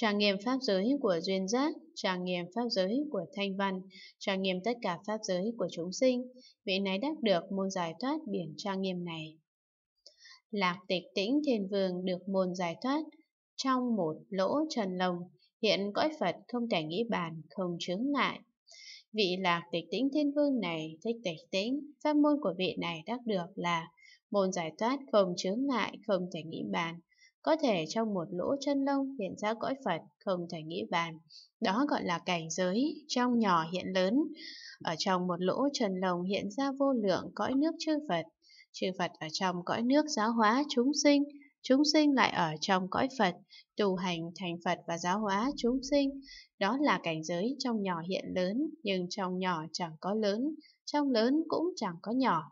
trang nghiêm pháp giới của duyên giác, trang nghiêm pháp giới của thanh văn, trang nghiêm tất cả pháp giới của chúng sinh, vị này đắc được môn giải thoát biển trang nghiêm này. Lạc tịch tĩnh thiên vương được môn giải thoát trong một lỗ trần lồng, hiện cõi Phật không thể nghĩ bàn, không chướng ngại. Vị lạc tịch tĩnh thiên vương này thích tịch tĩnh, pháp môn của vị này đắc được là môn giải thoát không chướng ngại, không thể nghĩ bàn, có thể trong một lỗ chân lông hiện ra cõi Phật không thể nghĩ bàn. Đó gọi là cảnh giới, trong nhỏ hiện lớn. Ở trong một lỗ chân lông hiện ra vô lượng cõi nước chư Phật. Chư Phật ở trong cõi nước giáo hóa chúng sinh, chúng sinh lại ở trong cõi Phật, tu hành thành Phật và giáo hóa chúng sinh. Đó là cảnh giới trong nhỏ hiện lớn, nhưng trong nhỏ chẳng có lớn, trong lớn cũng chẳng có nhỏ.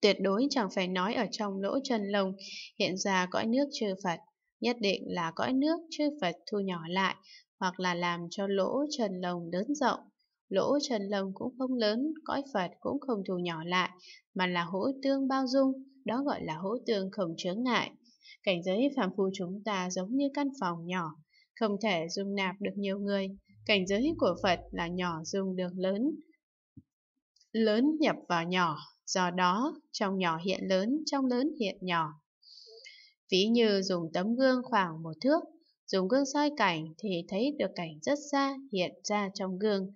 Tuyệt đối chẳng phải nói ở trong lỗ chân lông, hiện ra cõi nước chư Phật, nhất định là cõi nước chư Phật thu nhỏ lại, hoặc là làm cho lỗ chân lông lớn rộng. Lỗ chân lông cũng không lớn, cõi Phật cũng không thu nhỏ lại, mà là hỗ tương bao dung, đó gọi là hỗ tương không chướng ngại. Cảnh giới phàm phu chúng ta giống như căn phòng nhỏ, không thể dung nạp được nhiều người. Cảnh giới của Phật là nhỏ dung được lớn, lớn nhập vào nhỏ, Do đó, trong nhỏ hiện lớn, trong lớn hiện nhỏ. Ví như dùng tấm gương khoảng một thước, dùng gương soi cảnh thì thấy được cảnh rất xa hiện ra trong gương.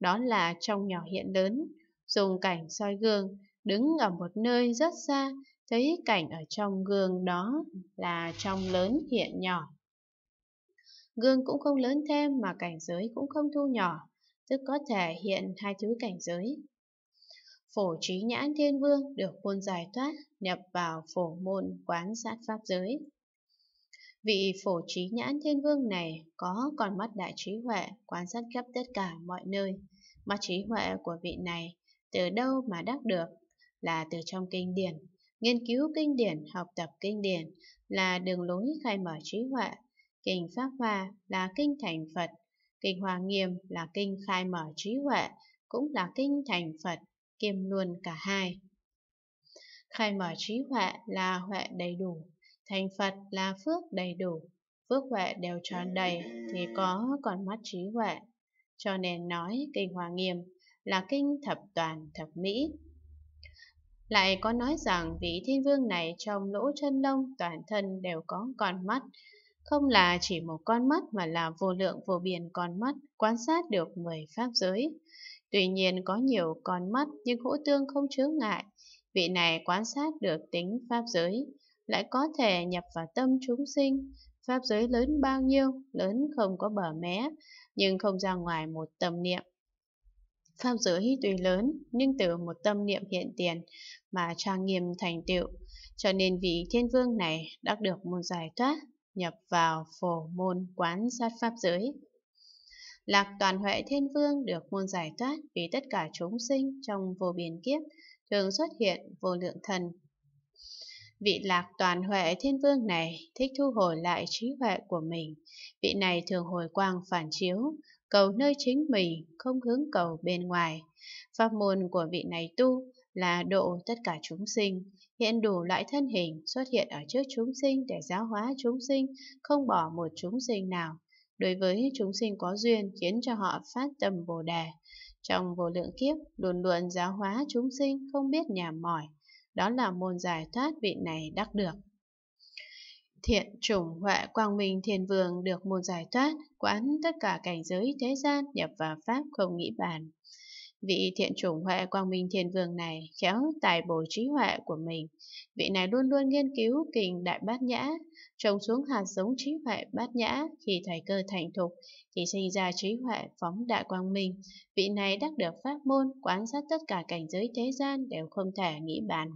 Đó là trong nhỏ hiện lớn, dùng cảnh soi gương, đứng ở một nơi rất xa, thấy cảnh ở trong gương đó là trong lớn hiện nhỏ. Gương cũng không lớn thêm mà cảnh giới cũng không thu nhỏ, tức có thể hiện hai thứ cảnh giới phổ trí nhãn thiên vương được môn giải thoát nhập vào phổ môn quán sát pháp giới. Vị phổ trí nhãn thiên vương này có con mắt đại trí huệ quan sát khắp tất cả mọi nơi. Mắt trí huệ của vị này từ đâu mà đắc được là từ trong kinh điển. Nghiên cứu kinh điển, học tập kinh điển là đường lối khai mở trí huệ. Kinh Pháp Hoa là kinh thành Phật. Kinh Hoa Nghiêm là kinh khai mở trí huệ, cũng là kinh thành Phật kiêm luôn cả hai. Khai mở trí huệ là huệ đầy đủ, thành Phật là phước đầy đủ, phước huệ đều tròn đầy thì có còn mắt trí huệ. Cho nên nói kinh Hoa Nghiêm là kinh thập toàn thập mỹ. Lại có nói rằng vị thiên vương này trong lỗ chân lông toàn thân đều có con mắt, không là chỉ một con mắt mà là vô lượng vô biên con mắt quan sát được mười pháp giới. Tuy nhiên có nhiều con mắt nhưng hữu tương không chứa ngại. Vị này quan sát được tính pháp giới, lại có thể nhập vào tâm chúng sinh. Pháp giới lớn bao nhiêu, lớn không có bờ mé, nhưng không ra ngoài một tâm niệm. Pháp giới tuy lớn, nhưng từ một tâm niệm hiện tiền mà trang nghiêm thành tựu, cho nên vị thiên vương này đã được một giải thoát, nhập vào phổ môn quán sát pháp giới. Lạc toàn huệ thiên vương được môn giải thoát vì tất cả chúng sinh trong vô biên kiếp thường xuất hiện vô lượng thần. Vị lạc toàn huệ thiên vương này thích thu hồi lại trí huệ của mình. Vị này thường hồi quang phản chiếu, cầu nơi chính mình, không hướng cầu bên ngoài. Pháp môn của vị này tu là độ tất cả chúng sinh, hiện đủ loại thân hình xuất hiện ở trước chúng sinh để giáo hóa chúng sinh, không bỏ một chúng sinh nào đối với chúng sinh có duyên khiến cho họ phát tâm Bồ Đề. Trong vô lượng kiếp, luôn luôn giáo hóa chúng sinh không biết nhàm mỏi, đó là môn giải thoát vị này đắc được. Thiện chủng huệ quang minh thiên vương được môn giải thoát, quán tất cả cảnh giới thế gian nhập vào Pháp không nghĩ bàn. Vị thiện chủng huệ quang minh thiên vương này khéo tài bồi trí huệ của mình. Vị này luôn luôn nghiên cứu kinh đại bát nhã, trồng xuống hạt giống trí huệ bát nhã khi thời cơ thành thục thì sinh ra trí huệ phóng đại quang minh. Vị này đắc được pháp môn quán sát tất cả cảnh giới thế gian đều không thể nghĩ bàn.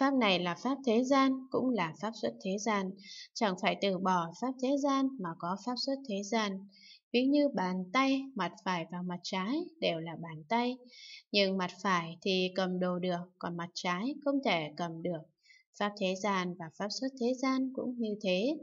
Pháp này là pháp thế gian, cũng là pháp xuất thế gian. Chẳng phải từ bỏ pháp thế gian mà có pháp xuất thế gian ví như bàn tay, mặt phải và mặt trái đều là bàn tay, nhưng mặt phải thì cầm đồ được, còn mặt trái không thể cầm được. Pháp thế gian và pháp xuất thế gian cũng như thế,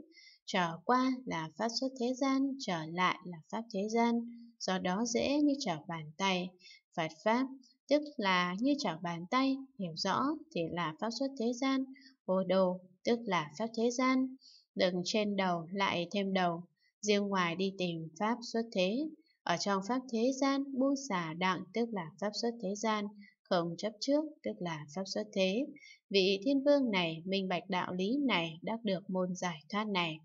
trở qua là pháp xuất thế gian, trở lại là pháp thế gian, do đó dễ như trở bàn tay. Phật Pháp tức là như trở bàn tay, hiểu rõ thì là pháp xuất thế gian, vô đồ tức là pháp thế gian. Đừng trên đầu lại thêm đầu, riêng ngoài đi tìm pháp xuất thế. Ở trong pháp thế gian, buông xả đặng tức là pháp xuất thế gian, không chấp trước tức là pháp xuất thế. Vị thiên vương này, minh bạch đạo lý này, đã được môn giải thoát này.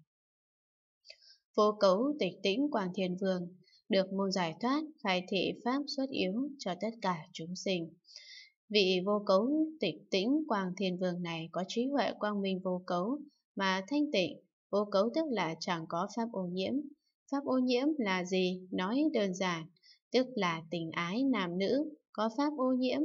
Vô cấu tịch tĩnh quảng thiên vương, được môn giải thoát, khai thị pháp xuất yếu cho tất cả chúng sinh. Vị vô cấu tịch tĩnh quang thiên vương này có trí huệ quang minh vô cấu mà thanh tịnh Vô cấu tức là chẳng có pháp ô nhiễm. Pháp ô nhiễm là gì? Nói đơn giản, tức là tình ái nam nữ. Có pháp ô nhiễm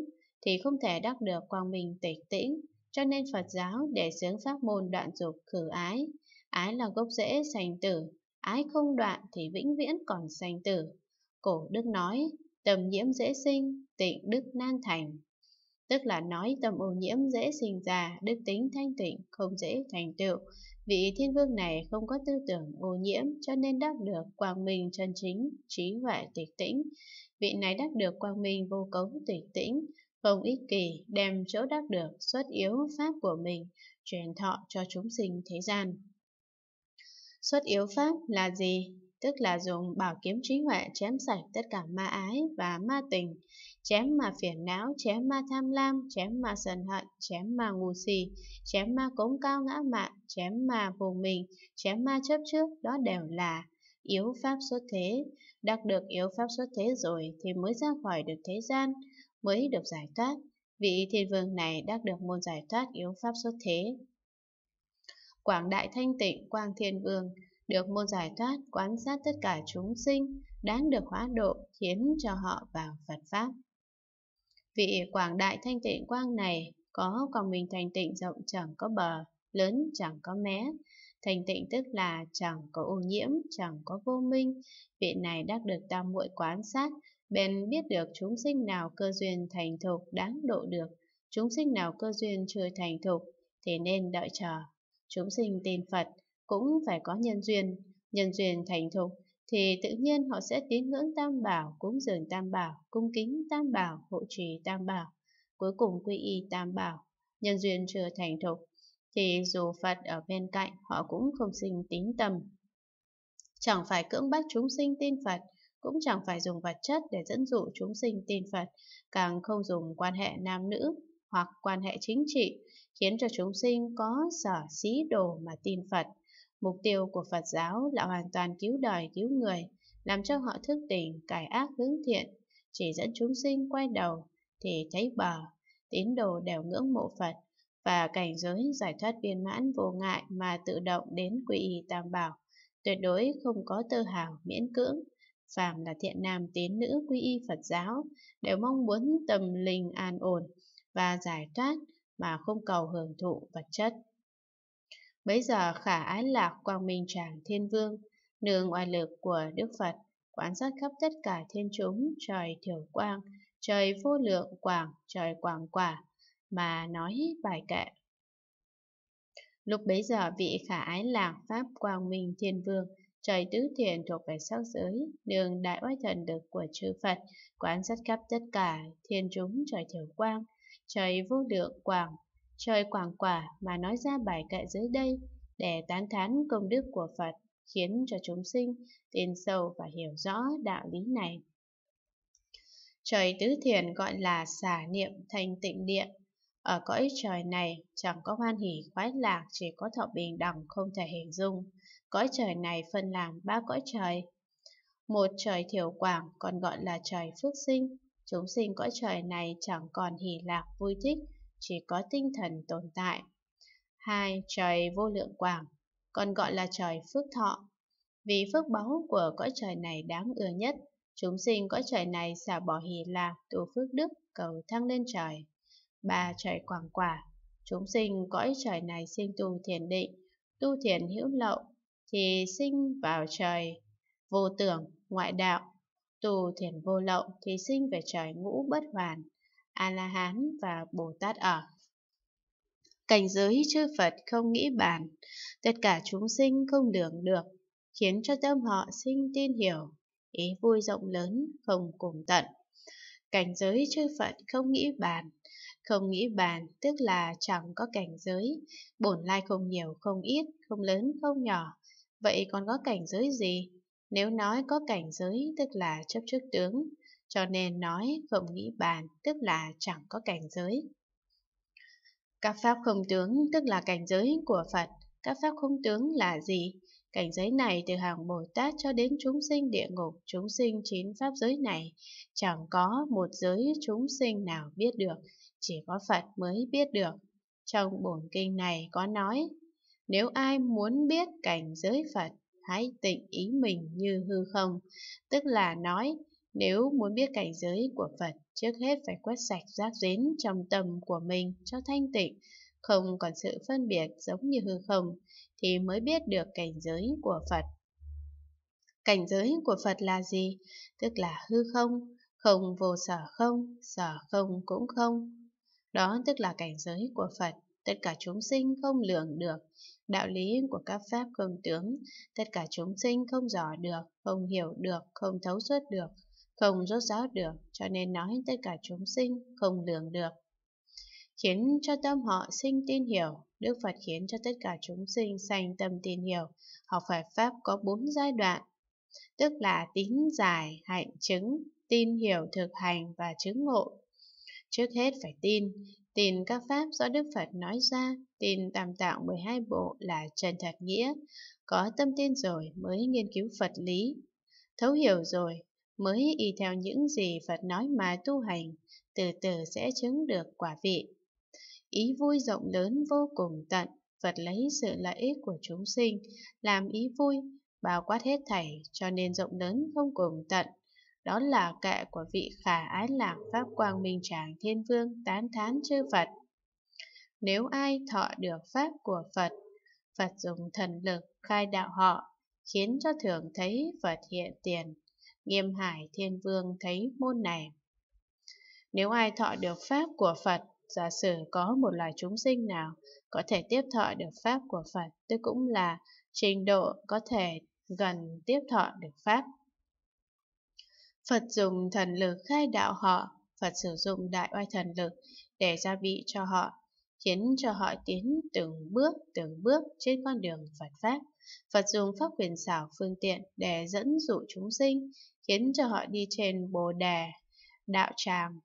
thì không thể đắc được quang minh tịch tĩnh, cho nên Phật giáo để xướng pháp môn đoạn dục khử ái. Ái là gốc rễ sanh tử, ái không đoạn thì vĩnh viễn còn sanh tử. Cổ Đức nói, tầm nhiễm dễ sinh, tịnh đức nan thành tức là nói tâm ô nhiễm dễ sinh ra đức tính thanh tịnh không dễ thành tựu vị thiên vương này không có tư tưởng ô nhiễm cho nên đắc được quang minh chân chính trí huệ tịch tĩnh vị này đắc được quang minh vô cấu tịch tĩnh không ích kỷ đem chỗ đắc được xuất yếu pháp của mình truyền thọ cho chúng sinh thế gian xuất yếu pháp là gì tức là dùng bảo kiếm trí huệ chém sạch tất cả ma ái và ma tình, chém ma phiền não, chém ma tham lam, chém ma sân hận, chém ma ngu si, chém ma cống cao ngã mạn, chém ma vô mình, chém ma chấp trước, đó đều là yếu pháp xuất thế. Đạt được yếu pháp xuất thế rồi thì mới ra khỏi được thế gian, mới được giải thoát. Vị thiên vương này đạt được môn giải thoát yếu pháp xuất thế. Quảng Đại Thanh Tịnh Quang Thiên Vương được môn giải thoát quan sát tất cả chúng sinh, đáng được hóa độ khiến cho họ vào Phật Pháp. Vị quảng đại thanh tịnh quang này có còn mình thành tịnh rộng chẳng có bờ, lớn chẳng có mé. Thành tịnh tức là chẳng có ô nhiễm, chẳng có vô minh. Vị này đã được tam muội quan sát, bèn biết được chúng sinh nào cơ duyên thành thục đáng độ được, chúng sinh nào cơ duyên chưa thành thục, thì nên đợi chờ. Chúng sinh tin Phật cũng phải có nhân duyên. Nhân duyên thành thục thì tự nhiên họ sẽ tín ngưỡng tam bảo, cúng dường tam bảo, cung kính tam bảo, hộ trì tam bảo, cuối cùng quy y tam bảo. Nhân duyên chưa thành thục thì dù Phật ở bên cạnh họ cũng không sinh tín tâm. Chẳng phải cưỡng bắt chúng sinh tin Phật, cũng chẳng phải dùng vật chất để dẫn dụ chúng sinh tin Phật, càng không dùng quan hệ nam nữ hoặc quan hệ chính trị khiến cho chúng sinh có sở xí đồ mà tin Phật. Mục tiêu của Phật giáo là hoàn toàn cứu đời, cứu người, làm cho họ thức tỉnh, cải ác hướng thiện, chỉ dẫn chúng sinh quay đầu thì thấy bờ, tín đồ đều ngưỡng mộ Phật và cảnh giới giải thoát viên mãn vô ngại mà tự động đến quy y tam bảo, tuyệt đối không có tư hào miễn cưỡng. Phạm là thiện nam tín nữ quy y Phật giáo đều mong muốn tâm linh an ổn và giải thoát mà không cầu hưởng thụ vật chất. Bấy giờ khả ái lạc quang minh tràng thiên vương, nương oai lực của Đức Phật, quan sát khắp tất cả thiên chúng, trời thiểu quang, trời vô lượng quảng, trời quảng quả, mà nói bài kệ. Lúc bấy giờ vị khả ái lạc Pháp Quang Minh Thiên Vương, trời tứ thiền thuộc về sắc giới, đường đại oai thần được của chư Phật, quan sát khắp tất cả thiên chúng trời thiểu quang, trời vô lượng quảng, trời quảng quả mà nói ra bài kệ dưới đây để tán thán công đức của Phật, khiến cho chúng sinh tin sâu và hiểu rõ đạo lý này. Trời tứ thiền gọi là xả niệm thành tịnh điện. Ở cõi trời này chẳng có hoan hỷ khoái lạc, chỉ có thọ bình đẳng không thể hình dung. Cõi trời này phân làm ba cõi trời. Một trời thiểu quảng còn gọi là trời phước sinh. Chúng sinh cõi trời này chẳng còn hỷ lạc vui thích, chỉ có tinh thần tồn tại. Hai Trời vô lượng quảng, còn gọi là trời phước thọ. Vì phước báu của cõi trời này đáng ưa nhất, chúng sinh cõi trời này xả bỏ hỷ lạc, tu phước đức, cầu thăng lên trời. Ba Trời quảng quả, chúng sinh cõi trời này sinh tu thiền định, tu thiền hữu lậu, thì sinh vào trời vô tưởng, ngoại đạo, tu thiền vô lậu thì sinh về trời ngũ bất hoàn. A-la-hán và Bồ-Tát ở. Cảnh giới chư Phật không nghĩ bàn, tất cả chúng sinh không đường được, khiến cho tâm họ sinh tin hiểu, ý vui rộng lớn không cùng tận. Cảnh giới chư Phật không nghĩ bàn, không nghĩ bàn tức là chẳng có cảnh giới, bổn lai không nhiều không ít, không lớn không nhỏ, vậy còn có cảnh giới gì? Nếu nói có cảnh giới tức là chấp trước tướng, cho nên nói không nghĩ bàn tức là chẳng có cảnh giới. Các pháp không tướng tức là cảnh giới của Phật, các pháp không tướng là gì? Cảnh giới này từ hàng Bồ Tát cho đến chúng sinh địa ngục, chúng sinh chín pháp giới này, chẳng có một giới chúng sinh nào biết được, chỉ có Phật mới biết được. Trong bổn kinh này có nói, nếu ai muốn biết cảnh giới Phật, hãy tịnh ý mình như hư không, tức là nói nếu muốn biết cảnh giới của Phật, trước hết phải quét sạch rác rến trong tâm của mình cho thanh tịnh, không còn sự phân biệt giống như hư không, thì mới biết được cảnh giới của Phật. Cảnh giới của Phật là gì? Tức là hư không, không vô sở không, sở không cũng không. Đó tức là cảnh giới của Phật, tất cả chúng sinh không lường được, đạo lý của các pháp không tướng, tất cả chúng sinh không rõ được, không hiểu được, không thấu suốt được, không rốt ráo được, cho nên nói tất cả chúng sinh không lường được. Khiến cho tâm họ sinh tin hiểu, Đức Phật khiến cho tất cả chúng sinh sanh tâm tin hiểu, học Phật Pháp có bốn giai đoạn, tức là tín giải, hạnh chứng, tin hiểu thực hành và chứng ngộ. Trước hết phải tin, tin các Pháp do Đức Phật nói ra, tin tam tạng 12 bộ là chân thật nghĩa, có tâm tin rồi mới nghiên cứu Phật lý, thấu hiểu rồi mới y theo những gì Phật nói mà tu hành, từ từ sẽ chứng được quả vị. Ý vui rộng lớn vô cùng tận, Phật lấy sự lợi ích của chúng sinh, làm ý vui, bao quát hết thảy, cho nên rộng lớn không cùng tận. Đó là kệ của vị khả ái lạc Pháp Quang Minh Tràng Thiên Vương tán thán chư Phật. Nếu ai thọ được Pháp của Phật, Phật dùng thần lực khai đạo họ, khiến cho thường thấy Phật hiện tiền Nghiêm Hải Thiên Vương thấy môn này. Nếu ai thọ được pháp của Phật, giả sử có một loài chúng sinh nào có thể tiếp thọ được pháp của Phật, tức cũng là trình độ có thể gần tiếp thọ được pháp. Phật dùng thần lực khai đạo họ, Phật sử dụng đại oai thần lực để gia vị cho họ, khiến cho họ tiến từng bước từng bước trên con đường Phật Pháp. Phật dùng pháp quyền xảo phương tiện để dẫn dụ chúng sinh, khiến cho họ đi trên bồ đề, đạo tràng